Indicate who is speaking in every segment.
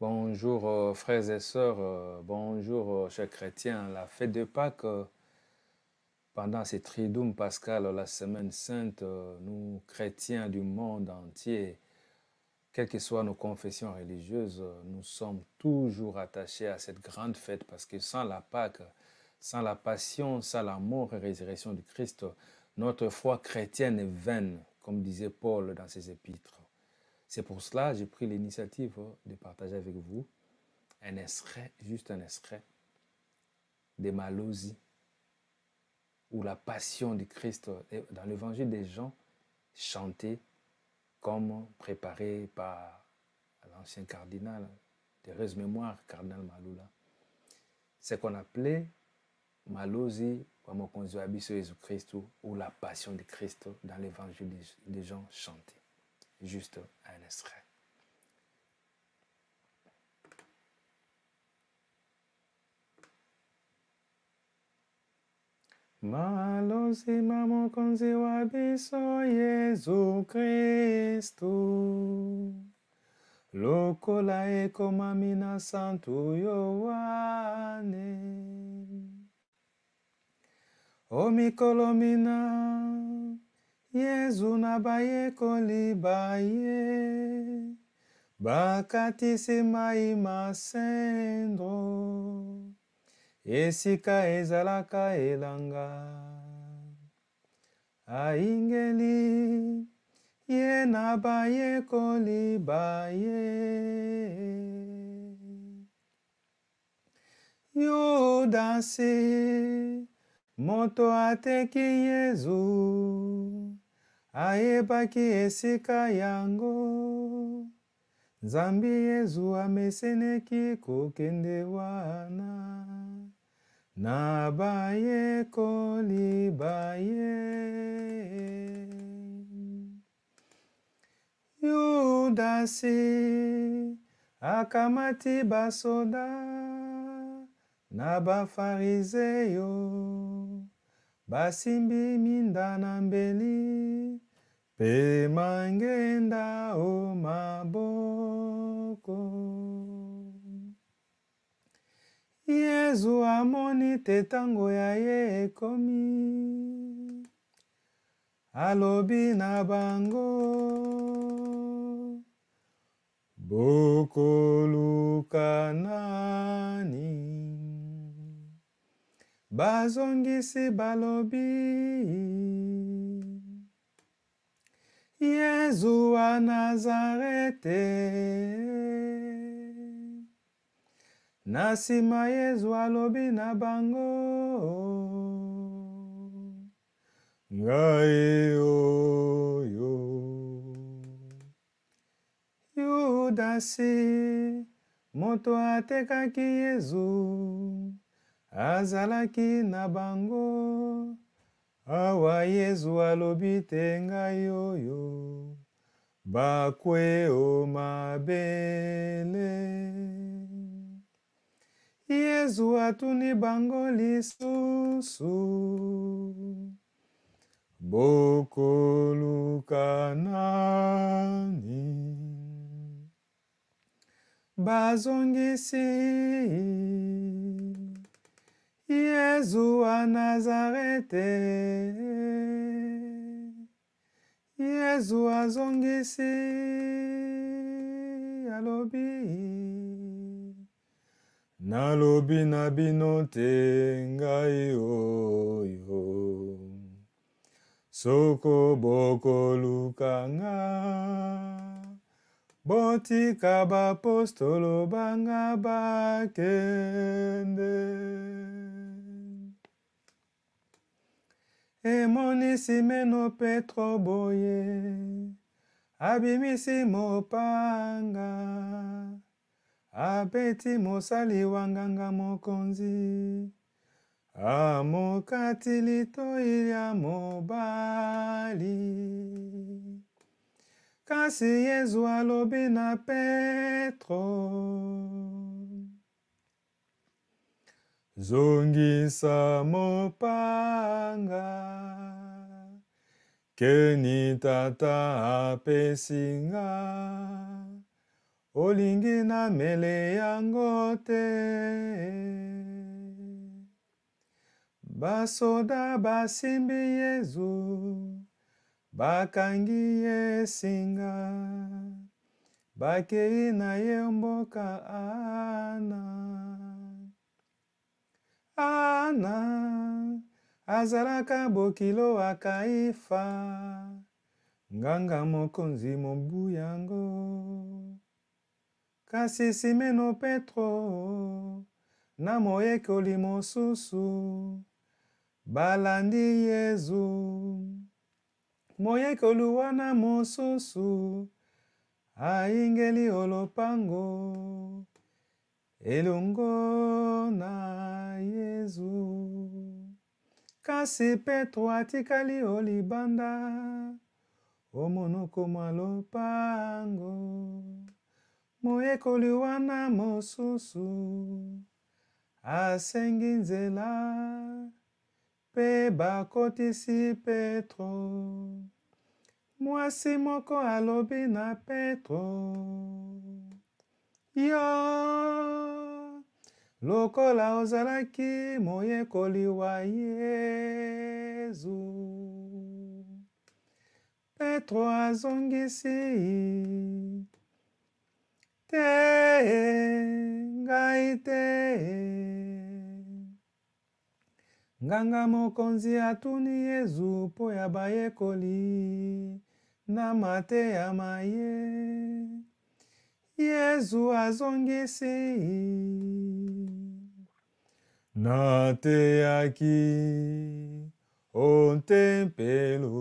Speaker 1: Bonjour euh, frères et sœurs, euh, bonjour euh, chers chrétiens. La fête de Pâques, pendant ces Triduum Pascal, la Semaine Sainte, nous chrétiens du monde entier, quelles que soient nos confessions religieuses, nous sommes toujours attachés à cette grande fête parce que sans la Pâque, sans la passion, sans la mort et résurrection du Christ, notre foi chrétienne est vaine, comme disait Paul dans ses épîtres. C'est pour cela que j'ai pris l'initiative hein, de partager avec vous un extrait, juste un extrait, de Malosie, euh, où la passion du Christ dans l'évangile des gens chantée comme préparé par l'ancien cardinal, Thérèse Mémoire, cardinal Maloula. C'est qu'on appelait Jésus-Christ ou la passion du Christ dans l'évangile des gens chantée juste un extrait.
Speaker 2: Malosima konzi wabiso Yesu Kristu lokola ekomami na santu yowane o mikolo mina Yezuna ye koli kati bakati semai masendo esika ezalaka elanga aingeli ye na baye koli ye yudasi moto ateki yezu ayebaki esika yango nzambi yezu ameseneki kokende wana na bayekoli baye yudasi akamati basoda na bafarizeyo basimbi minda na mbeli pema ngenda o maboko yezu amoni te ntango ya ye ekomi alobi na bango bokoluka nani bazongisi balobi Yesu wa Nazarete na nsima yezu alobi na bango ngai oyo yudasi moto atekaki yezu azalaki na bango awa yezu alobi te ngai oyo bakwe o mabele yezu atuni bango lisusu bokoluka nani bazongisi Yesu wa Nazarete Yesu azongisi alobi nalobi na bino te ngai oyo soko bokolukanga botika bapostolo banga bakende emonisi meno petro boye abimisi mopanga abeti mosali wa nganga mokonzi amokati litoi ya mobali kasi yezu alobi na petro zongisa mopanga keni tata apesinga olingi namele yango te basoda basimbi yezu bakangi ye singa bakei na ye mboka ana nzana azalaka bokilo akaifa nganga mokonzi mobu yango kasi simeno petro na moyekoli mosusu balandi yezu moyekoli wana mosusu ayingeli olopango elongo na yezu kasi petro atikali yo libanda omonoko mwa lopango moyekoli wana mosusu asengi nzela mpe bakotisi petro mwasi moko alobi na petro yo lokola ozalaki moyekoli wa yezu petro azongisi te ngai te nganga mokonzi atuni yezu mpo ya bayekoli na mateyama ye yezu azongisi nateyaki o tempelo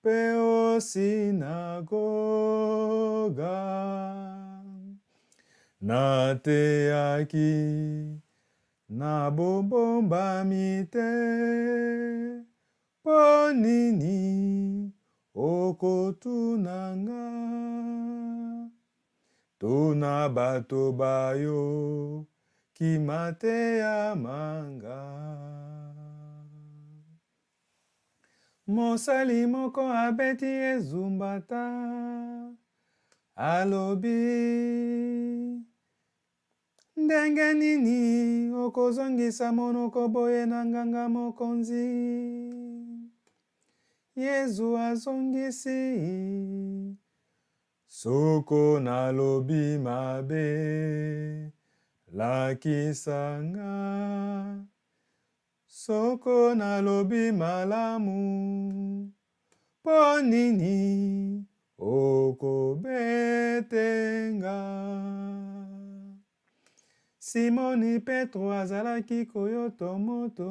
Speaker 2: mpe o sinagoga nateyaki nabobombami te mpo nini okotuna nga tuna bato bayo kimateyamanga mosali moko abeti ezumbata alobi ndenge nini okozongisa monoko boye na nganga mokonzi yezu azongisi soko nalobi mabe lakisanga soko nalobi malamu mpo nini okobetenga simoni petro azalaki koyoto moto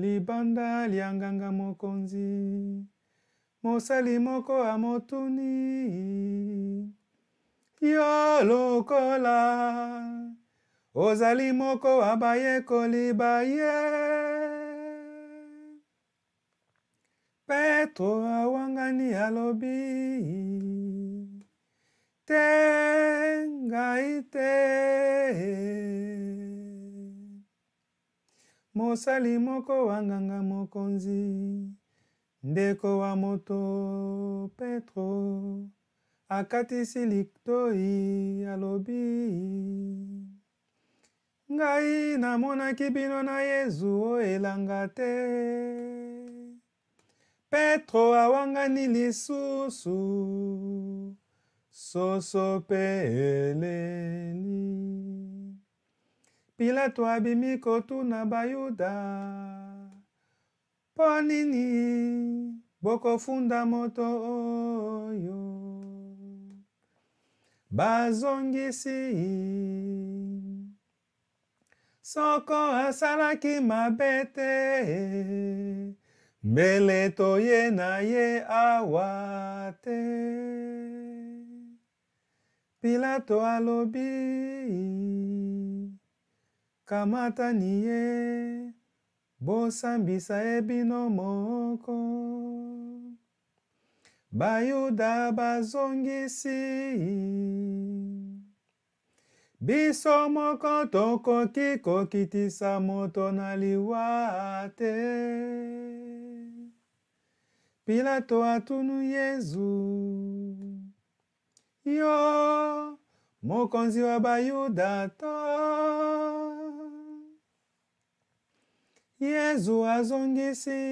Speaker 2: libanda lianganga mokonzi mosali moko amotuni yo lokola ozali moko wa bayekoli baye petro awangani alobi te ngai te mosali moko wa nganga mokonzi ndeko wa moto petro akatisi litoi alobi ngai namonaki bino na yezu o elanga te petro awangani lisusu soso mpe eleli pilato abimi kotuna bayuda mpo nini bokofunda moto oyo bazongisi soko asalaki mabe te mbele toye na ye awa te pilato alobi kamatani ye bosambisa ye bino moko bayuda bazongisi biso moko tokoki kokitisa moto na liwa te pilato atunu yezu yo mokonzi wa bayuda to yezu azongisi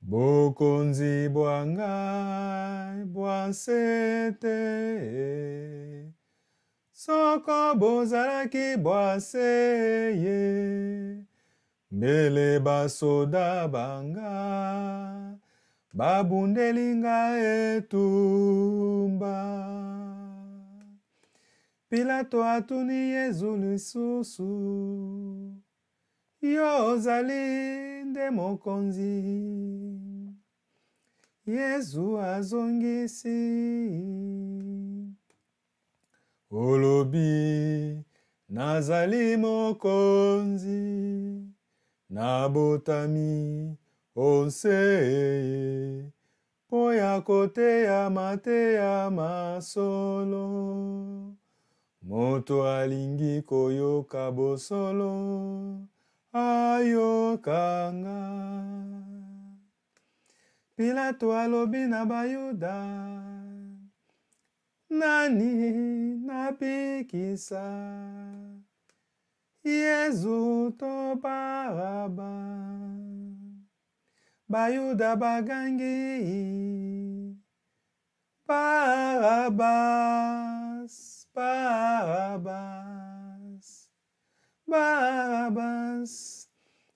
Speaker 2: bokonzi bwa ngai bwa nsete soko bozalaki bwaseye mbele basoda banga babundeli nga etumba pilato atuni yezu lisusu yo ozali nde mokonzi yezu azongisi olobi nazali mokonzi nabotami onseye mpo ya koteyama teyama solo moto alingi koyoka bosolo ayokanga pilato alobi na bayuda nani napikisa yezu to baraba bayuda bagangi barabas barabas barabas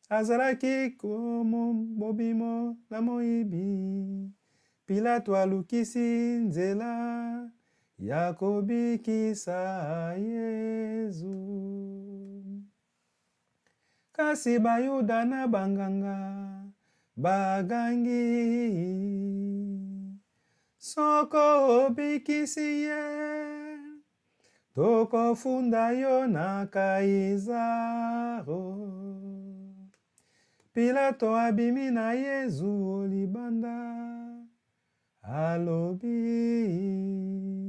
Speaker 2: azalaki komobimo na moyibi pilato alukisi nzela ya kobikisa yezu kasi bayuda na banganga bagangi soko obikisi ye tokofunda yo na kaizaro pilato abimi na yezu olibanda alobi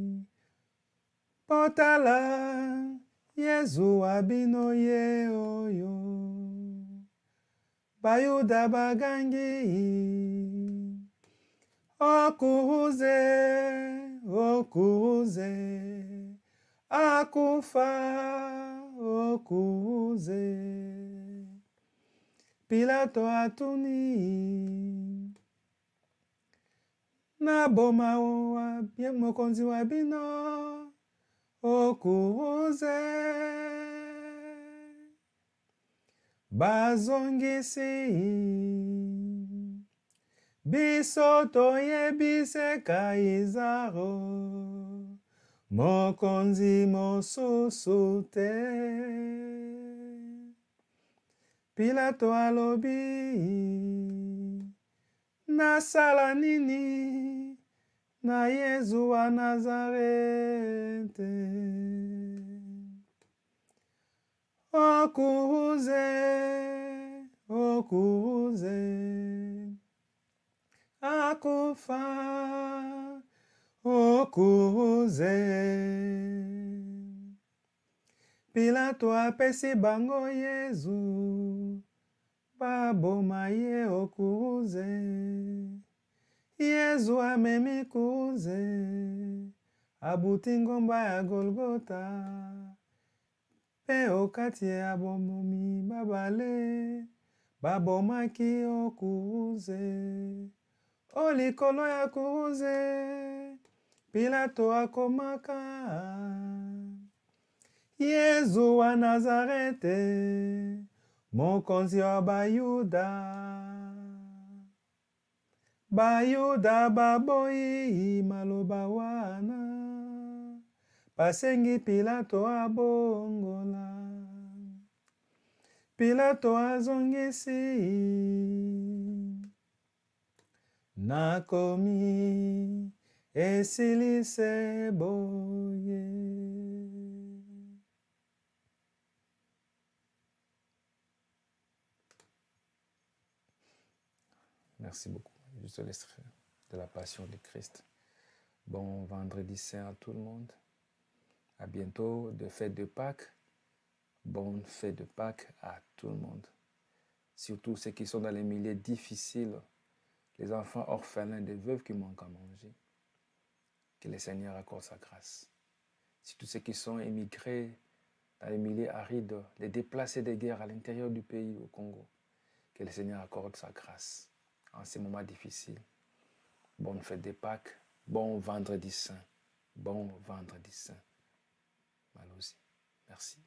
Speaker 2: otala yezuwa bino ye oyo bayuda bagangi okuhuze okuhuze akufa okuze pilato atuni naboma wa bie mokonzi wa bino okowoze bazongisi biso toyebiseka izaro mokonzi mosusu te pilato alobi nasala nini na Yesu wa Nazareti okuuze okuuze akufa okuuze pilato apesi bango yezu baboma ye yezu amemi kuze abuti ngomba ya golgota mpe okati ya bomomi babale babomaki yo kuze o likolo ya kuze pilato akomaka yezu wa nazarete mokonzi wa bayuda bayuda baboyi maloba wana basengi pilato abongola pilato azongisi nakomi esilise boye
Speaker 1: merci beaucoup de la passion du Christ. Bon vendredi saint à tout le monde. À bientôt de fête de Pâques. Bonne fête de Pâques à tout le monde. Surtout ceux qui sont dans les milieux difficiles, les enfants orphelins, des veuves qui manquent à manger. Que le Seigneur accorde sa grâce. Surtout ceux qui sont émigrés dans les milieux arides, les déplacés des guerres à l'intérieur du pays, au Congo. Que le Seigneur accorde sa grâce en ces moments difficiles. Bonne fête des Pâques, bon vendredi saint, bon vendredi saint. Malouzi, merci.